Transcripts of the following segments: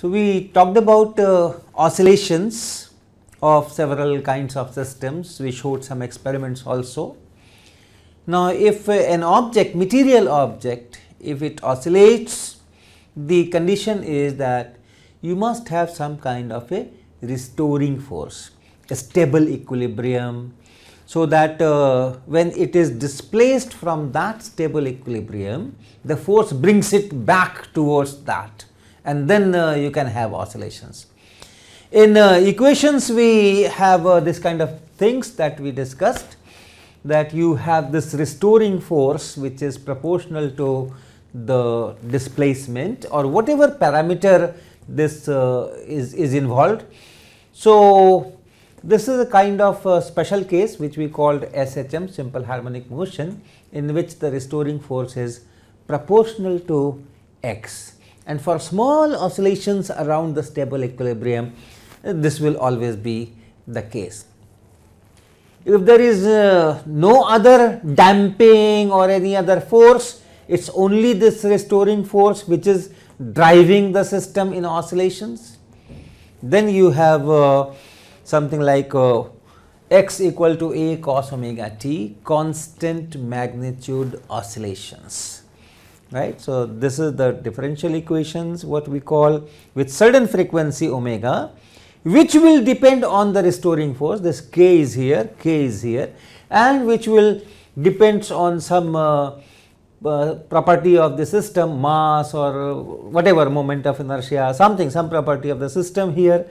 So, we talked about uh, oscillations of several kinds of systems, we showed some experiments also. Now, if uh, an object, material object, if it oscillates, the condition is that you must have some kind of a restoring force, a stable equilibrium, so that uh, when it is displaced from that stable equilibrium, the force brings it back towards that and then uh, you can have oscillations. In uh, equations we have uh, this kind of things that we discussed that you have this restoring force which is proportional to the displacement or whatever parameter this uh, is, is involved. So, this is a kind of a uh, special case which we called SHM simple harmonic motion in which the restoring force is proportional to x and for small oscillations around the stable equilibrium this will always be the case. If there is uh, no other damping or any other force it is only this restoring force which is driving the system in oscillations. Then you have uh, something like uh, x equal to a cos omega t constant magnitude oscillations right. So, this is the differential equations what we call with certain frequency omega which will depend on the restoring force this k is here k is here and which will depends on some uh, uh, property of the system mass or whatever moment of inertia something some property of the system here.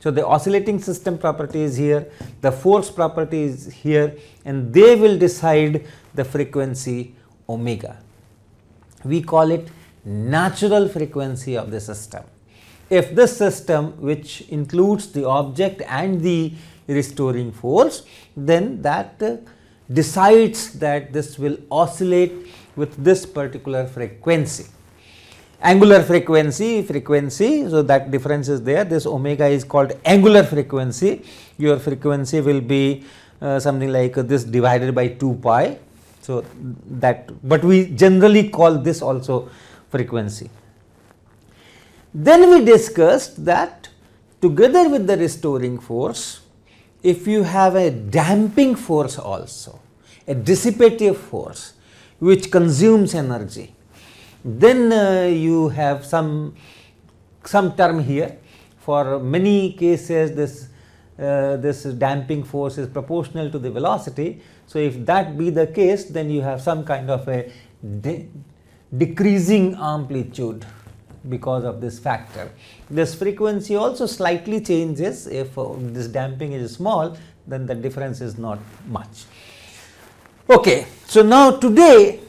So, the oscillating system property is here, the force property is here and they will decide the frequency omega we call it natural frequency of the system. If this system which includes the object and the restoring force, then that uh, decides that this will oscillate with this particular frequency. Angular frequency, frequency, so that difference is there. This omega is called angular frequency. Your frequency will be uh, something like this divided by 2 pi so that, but we generally call this also frequency. Then we discussed that together with the restoring force, if you have a damping force also, a dissipative force which consumes energy, then uh, you have some, some term here. For many cases, this, uh, this damping force is proportional to the velocity. So if that be the case, then you have some kind of a de decreasing amplitude because of this factor. This frequency also slightly changes if uh, this damping is small then the difference is not much. Okay. So, now today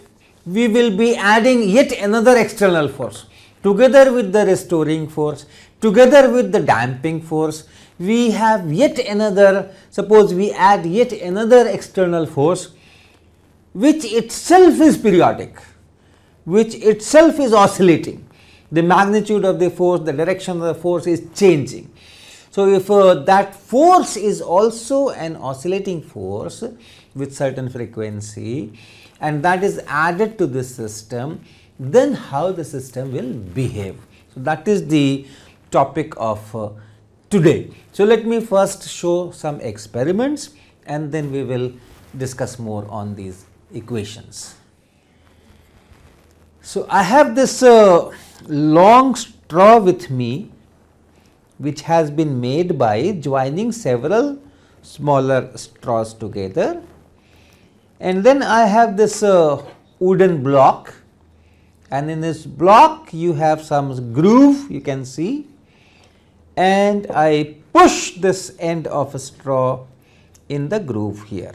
we will be adding yet another external force together with the restoring force, together with the damping force, we have yet another, suppose we add yet another external force which itself is periodic, which itself is oscillating. The magnitude of the force, the direction of the force is changing. So, if uh, that force is also an oscillating force with certain frequency and that is added to the system, then how the system will behave. So, that is the topic of uh, today. So let me first show some experiments and then we will discuss more on these equations. So I have this uh, long straw with me which has been made by joining several smaller straws together and then I have this uh, wooden block and in this block you have some groove you can see and I push this end of a straw in the groove here.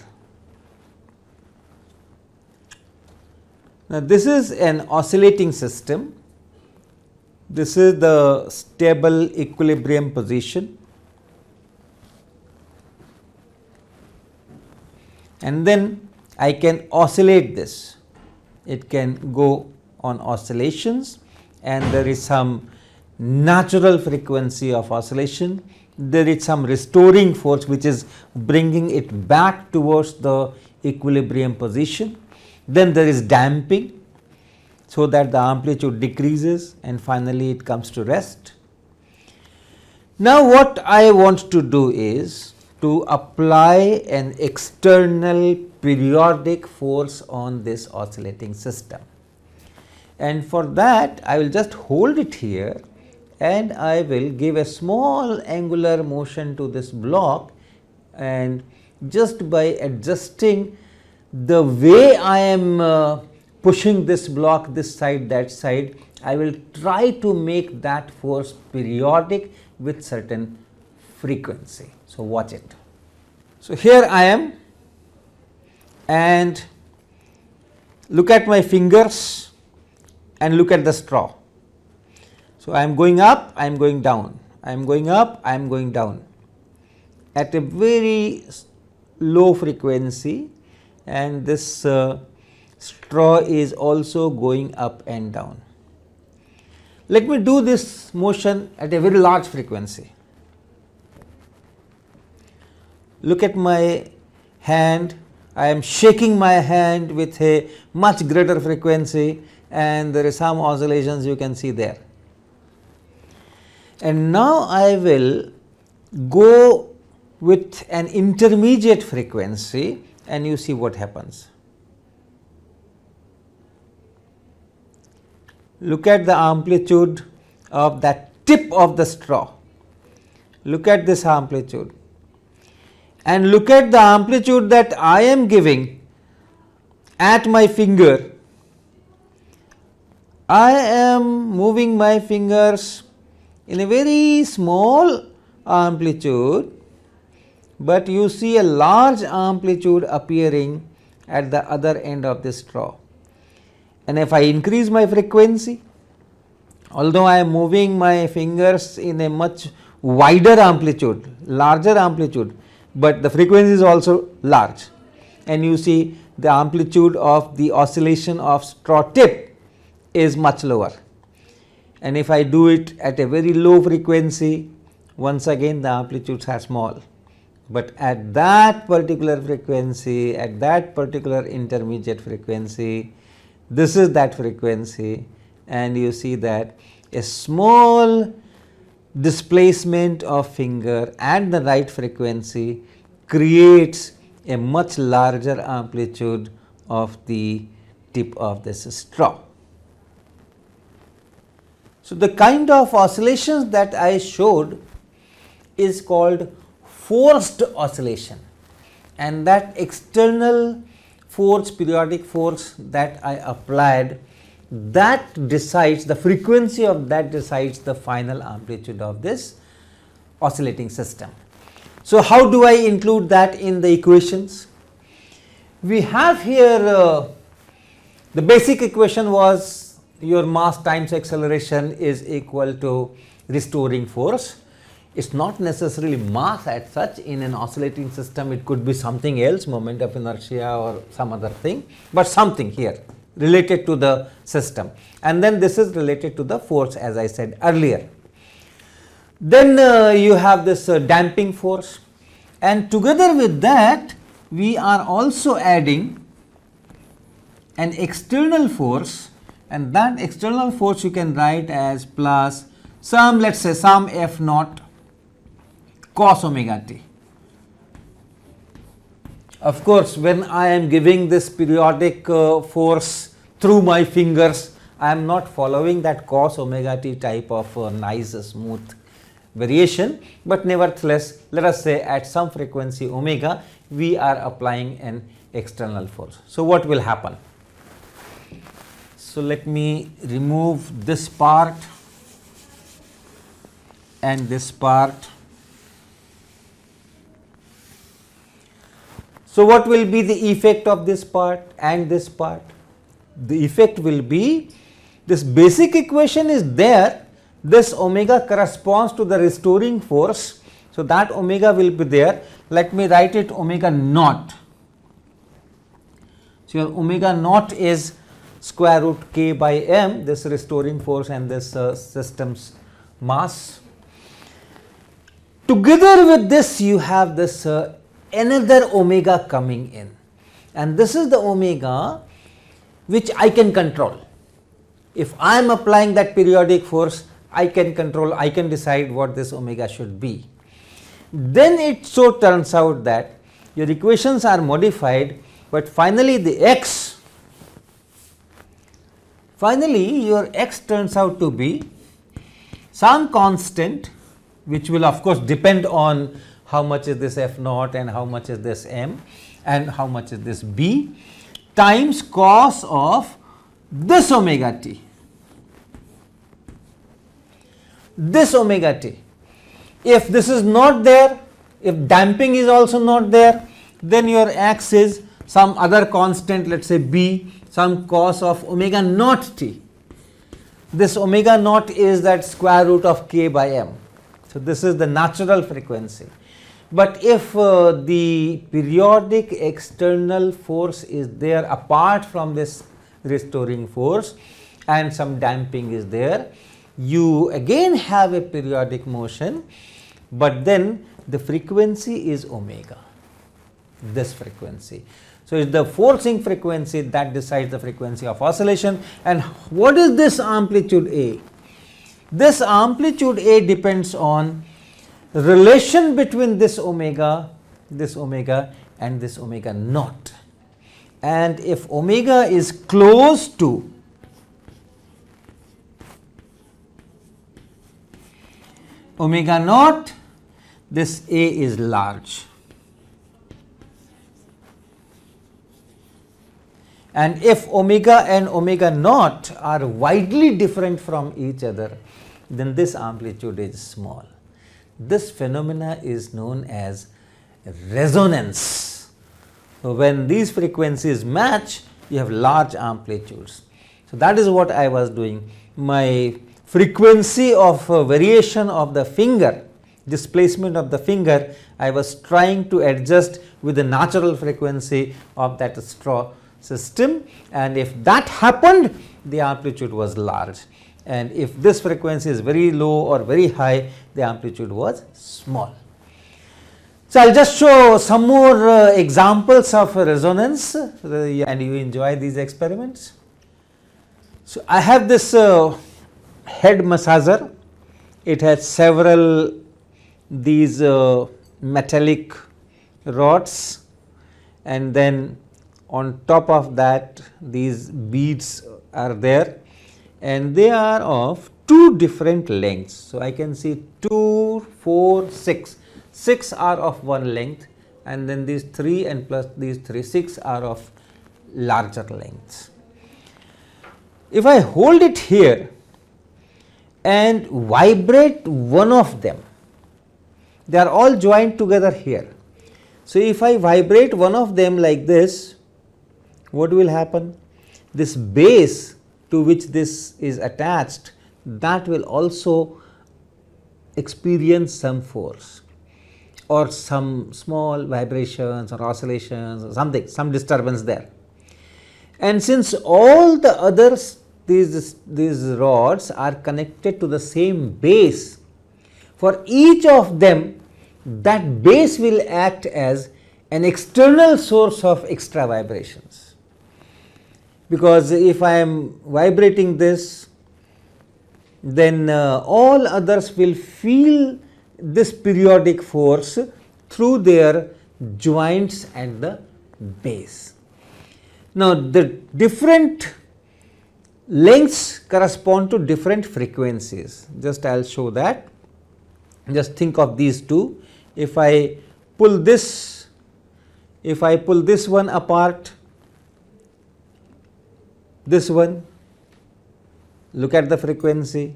Now, this is an oscillating system. This is the stable equilibrium position. And then I can oscillate this. It can go on oscillations and there is some natural frequency of oscillation, there is some restoring force which is bringing it back towards the equilibrium position. Then there is damping, so that the amplitude decreases and finally it comes to rest. Now, what I want to do is to apply an external periodic force on this oscillating system. And for that, I will just hold it here and I will give a small angular motion to this block and just by adjusting the way I am uh, pushing this block this side that side I will try to make that force periodic with certain frequency. So, watch it. So, here I am and look at my fingers and look at the straw. So, I am going up, I am going down, I am going up, I am going down at a very low frequency and this uh, straw is also going up and down. Let me do this motion at a very large frequency. Look at my hand, I am shaking my hand with a much greater frequency and there is some oscillations you can see there. And now I will go with an intermediate frequency and you see what happens. Look at the amplitude of that tip of the straw. Look at this amplitude and look at the amplitude that I am giving at my finger. I am moving my fingers in a very small amplitude, but you see a large amplitude appearing at the other end of this straw. And if I increase my frequency, although I am moving my fingers in a much wider amplitude, larger amplitude, but the frequency is also large. And you see the amplitude of the oscillation of straw tip is much lower and if I do it at a very low frequency, once again the amplitudes are small. But at that particular frequency, at that particular intermediate frequency, this is that frequency and you see that a small displacement of finger at the right frequency creates a much larger amplitude of the tip of this straw. So, the kind of oscillations that I showed is called forced oscillation and that external force periodic force that I applied that decides the frequency of that decides the final amplitude of this oscillating system. So, how do I include that in the equations? We have here uh, the basic equation was your mass times acceleration is equal to restoring force. It's not necessarily mass as such in an oscillating system. It could be something else, moment of inertia or some other thing, but something here related to the system. And then this is related to the force as I said earlier. Then uh, you have this uh, damping force and together with that we are also adding an external force and that external force you can write as plus some let us say some F naught cos omega t. Of course, when I am giving this periodic uh, force through my fingers, I am not following that cos omega t type of uh, nice uh, smooth variation, but nevertheless, let us say at some frequency omega, we are applying an external force. So, what will happen? So let me remove this part and this part. So what will be the effect of this part and this part? The effect will be this basic equation is there, this omega corresponds to the restoring force. So that omega will be there. Let me write it omega naught. So your omega naught is square root k by m, this restoring force and this uh, system's mass. Together with this, you have this uh, another omega coming in and this is the omega which I can control. If I am applying that periodic force, I can control, I can decide what this omega should be. Then it so turns out that your equations are modified, but finally the x Finally, your x turns out to be some constant which will of course depend on how much is this f naught and how much is this m and how much is this b times cos of this omega t. This omega t. If this is not there, if damping is also not there, then your x is some other constant let us say b some cos of omega naught t. This omega naught is that square root of k by m. So, this is the natural frequency. But if uh, the periodic external force is there apart from this restoring force and some damping is there, you again have a periodic motion, but then the frequency is omega, this frequency. So it's the forcing frequency that decides the frequency of oscillation and what is this amplitude A? This amplitude A depends on relation between this omega, this omega and this omega naught. And if omega is close to omega naught, this A is large. and if omega and omega naught are widely different from each other, then this amplitude is small. This phenomena is known as resonance. So, when these frequencies match, you have large amplitudes. So, that is what I was doing. My frequency of uh, variation of the finger, displacement of the finger, I was trying to adjust with the natural frequency of that straw system and if that happened the amplitude was large and if this frequency is very low or very high the amplitude was small. So, I will just show some more uh, examples of resonance uh, and you enjoy these experiments. So, I have this uh, head massager, it has several these uh, metallic rods and then on top of that these beads are there and they are of two different lengths. So, I can see 2, 4, 6, 6 are of one length and then these 3 and plus these 3, 6 are of larger lengths. If I hold it here and vibrate one of them, they are all joined together here. So, if I vibrate one of them like this, what will happen? This base to which this is attached that will also experience some force or some small vibrations or oscillations or something, some disturbance there. And since all the others these, these rods are connected to the same base, for each of them that base will act as an external source of extra vibrations because if I am vibrating this then uh, all others will feel this periodic force through their joints and the base. Now, the different lengths correspond to different frequencies. Just I will show that. Just think of these two. If I pull this, if I pull this one apart, this one, look at the frequency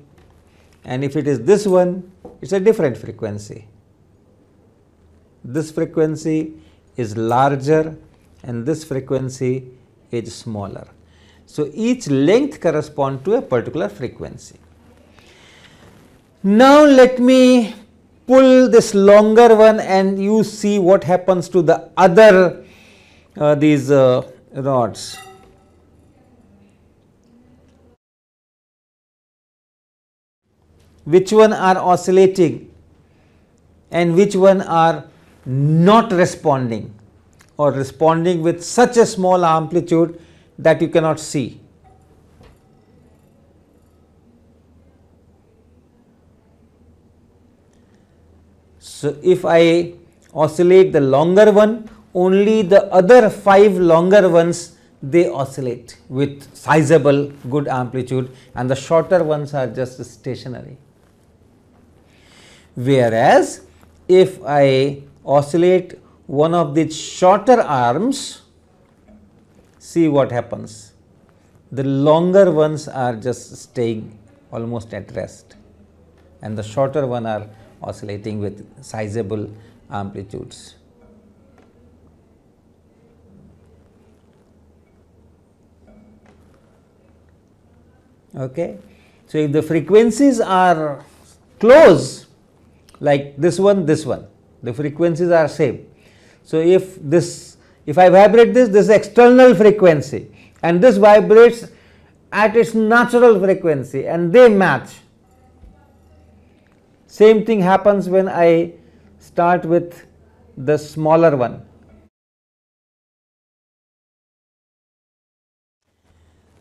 and if it is this one, it is a different frequency. This frequency is larger and this frequency is smaller. So, each length corresponds to a particular frequency. Now, let me pull this longer one and you see what happens to the other uh, these uh, rods. which one are oscillating and which one are not responding or responding with such a small amplitude that you cannot see. So, if I oscillate the longer one only the other 5 longer ones they oscillate with sizable good amplitude and the shorter ones are just stationary. Whereas, if I oscillate one of the shorter arms, see what happens. The longer ones are just staying almost at rest and the shorter one are oscillating with sizable amplitudes. Okay. So, if the frequencies are close like this one, this one, the frequencies are same. So, if this, if I vibrate this, this external frequency and this vibrates at its natural frequency and they match. Same thing happens when I start with the smaller one.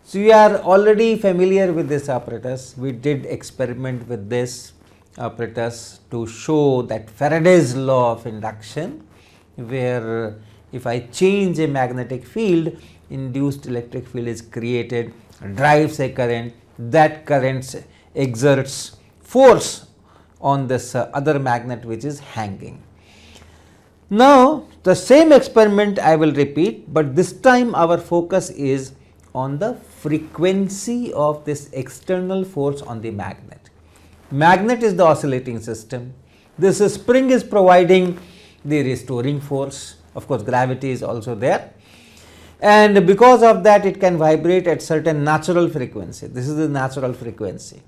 So, you are already familiar with this apparatus, we did experiment with this apparatus uh, to show that Faraday's law of induction where if I change a magnetic field induced electric field is created drives a current that current exerts force on this uh, other magnet which is hanging. Now, the same experiment I will repeat, but this time our focus is on the frequency of this external force on the magnet magnet is the oscillating system. This spring is providing the restoring force, of course gravity is also there and because of that it can vibrate at certain natural frequency. This is the natural frequency.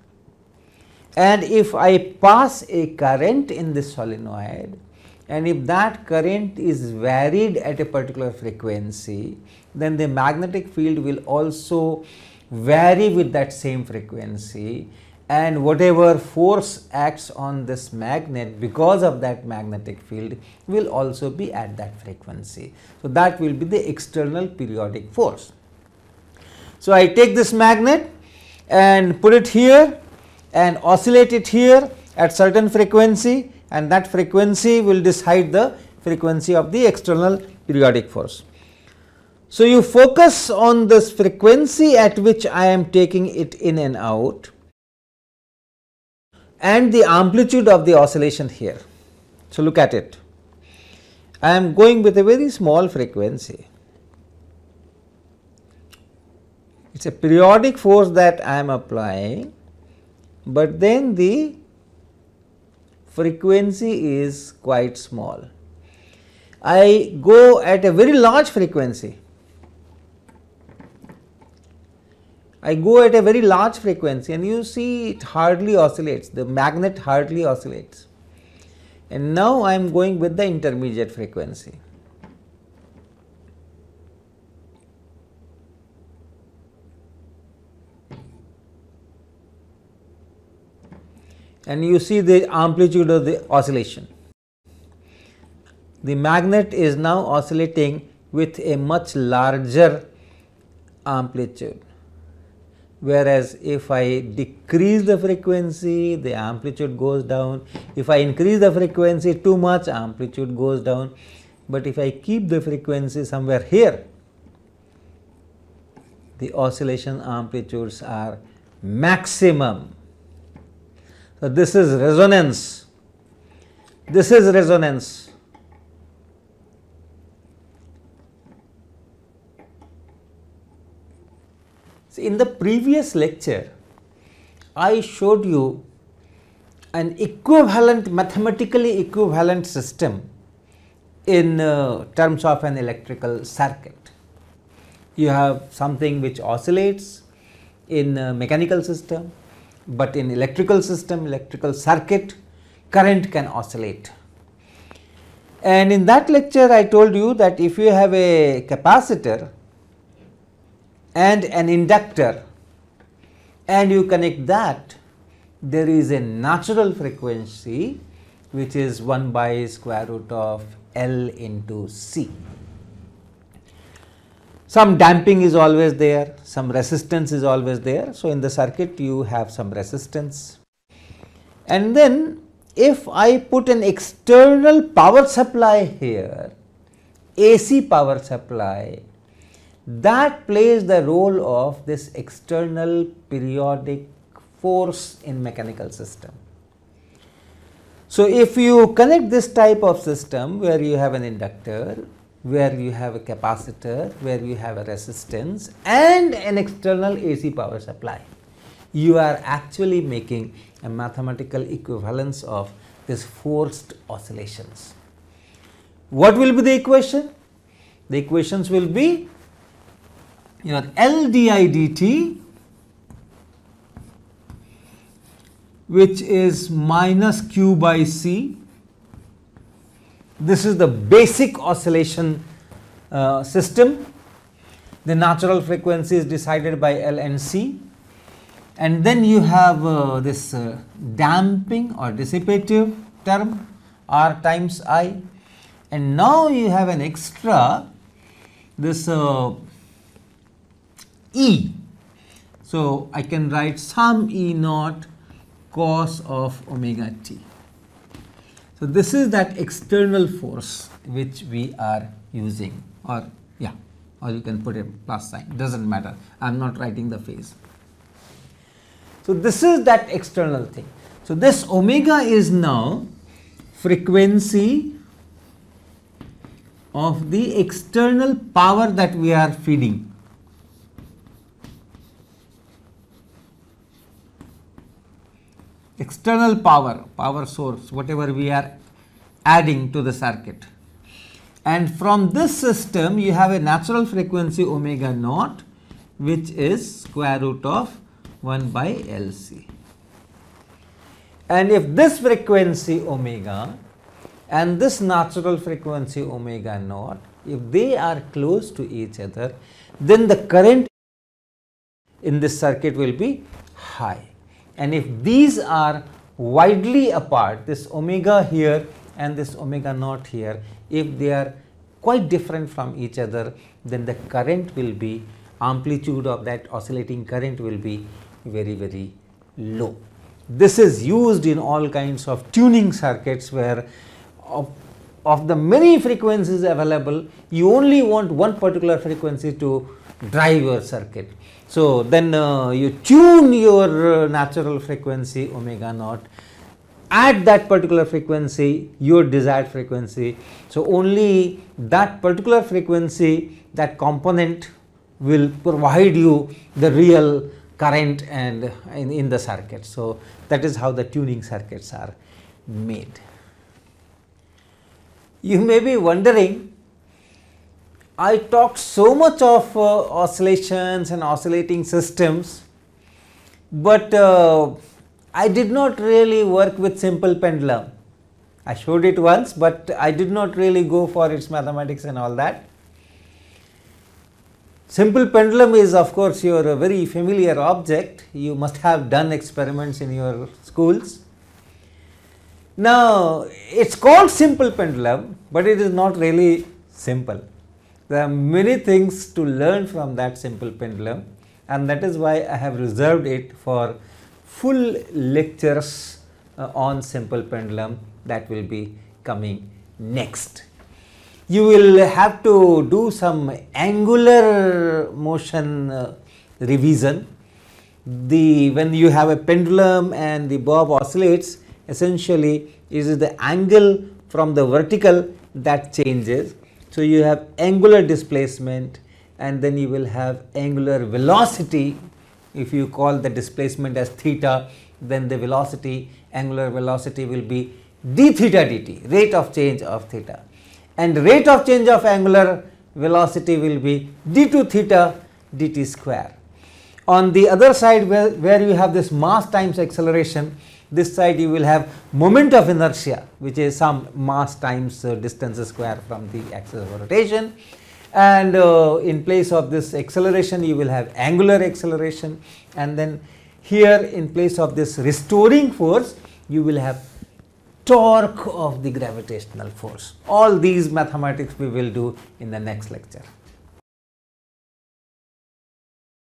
And if I pass a current in this solenoid and if that current is varied at a particular frequency, then the magnetic field will also vary with that same frequency and whatever force acts on this magnet because of that magnetic field will also be at that frequency. So, that will be the external periodic force. So, I take this magnet and put it here and oscillate it here at certain frequency and that frequency will decide the frequency of the external periodic force. So, you focus on this frequency at which I am taking it in and out and the amplitude of the oscillation here. So, look at it. I am going with a very small frequency. It is a periodic force that I am applying, but then the frequency is quite small. I go at a very large frequency I go at a very large frequency and you see it hardly oscillates, the magnet hardly oscillates. And now I am going with the intermediate frequency. And you see the amplitude of the oscillation. The magnet is now oscillating with a much larger amplitude whereas if I decrease the frequency the amplitude goes down, if I increase the frequency too much amplitude goes down, but if I keep the frequency somewhere here the oscillation amplitudes are maximum. So, this is resonance, this is resonance So, in the previous lecture, I showed you an equivalent mathematically equivalent system in uh, terms of an electrical circuit. You have something which oscillates in uh, mechanical system, but in electrical system, electrical circuit, current can oscillate. And in that lecture, I told you that if you have a capacitor and an inductor and you connect that, there is a natural frequency which is 1 by square root of L into C. Some damping is always there, some resistance is always there. So, in the circuit you have some resistance and then if I put an external power supply here, AC power supply that plays the role of this external periodic force in mechanical system. So, if you connect this type of system where you have an inductor, where you have a capacitor, where you have a resistance and an external AC power supply, you are actually making a mathematical equivalence of this forced oscillations. What will be the equation? The equations will be your LDI dt which is minus q by c. This is the basic oscillation uh, system. The natural frequency is decided by L and C and then you have uh, this uh, damping or dissipative term R times I and now you have an extra this uh, E. So I can write some E naught cos of omega t. So this is that external force which we are using or yeah or you can put a plus sign doesn't matter I am not writing the phase. So this is that external thing. So this omega is now frequency of the external power that we are feeding external power, power source, whatever we are adding to the circuit. And from this system, you have a natural frequency omega naught, which is square root of 1 by LC. And if this frequency omega and this natural frequency omega naught, if they are close to each other, then the current in this circuit will be high. And if these are widely apart, this omega here and this omega naught here, if they are quite different from each other, then the current will be amplitude of that oscillating current will be very, very low. This is used in all kinds of tuning circuits where of the many frequencies available, you only want one particular frequency to drive your circuit. So, then uh, you tune your uh, natural frequency omega naught at that particular frequency, your desired frequency. So, only that particular frequency, that component will provide you the real current and uh, in, in the circuit. So, that is how the tuning circuits are made. You may be wondering, I talked so much of uh, oscillations and oscillating systems, but uh, I did not really work with simple pendulum. I showed it once, but I did not really go for its mathematics and all that. Simple pendulum is of course your very familiar object, you must have done experiments in your schools. Now, it's called simple pendulum, but it is not really simple. There are many things to learn from that simple pendulum and that is why I have reserved it for full lectures uh, on simple pendulum that will be coming next. You will have to do some angular motion uh, revision. The when you have a pendulum and the bob oscillates, essentially is the angle from the vertical that changes. So, you have angular displacement and then you will have angular velocity if you call the displacement as theta then the velocity angular velocity will be d theta dt rate of change of theta and rate of change of angular velocity will be d2 theta dt square. On the other side where, where you have this mass times acceleration this side you will have moment of inertia which is some mass times uh, distance square from the axis of rotation and uh, in place of this acceleration you will have angular acceleration and then here in place of this restoring force you will have torque of the gravitational force. All these mathematics we will do in the next lecture.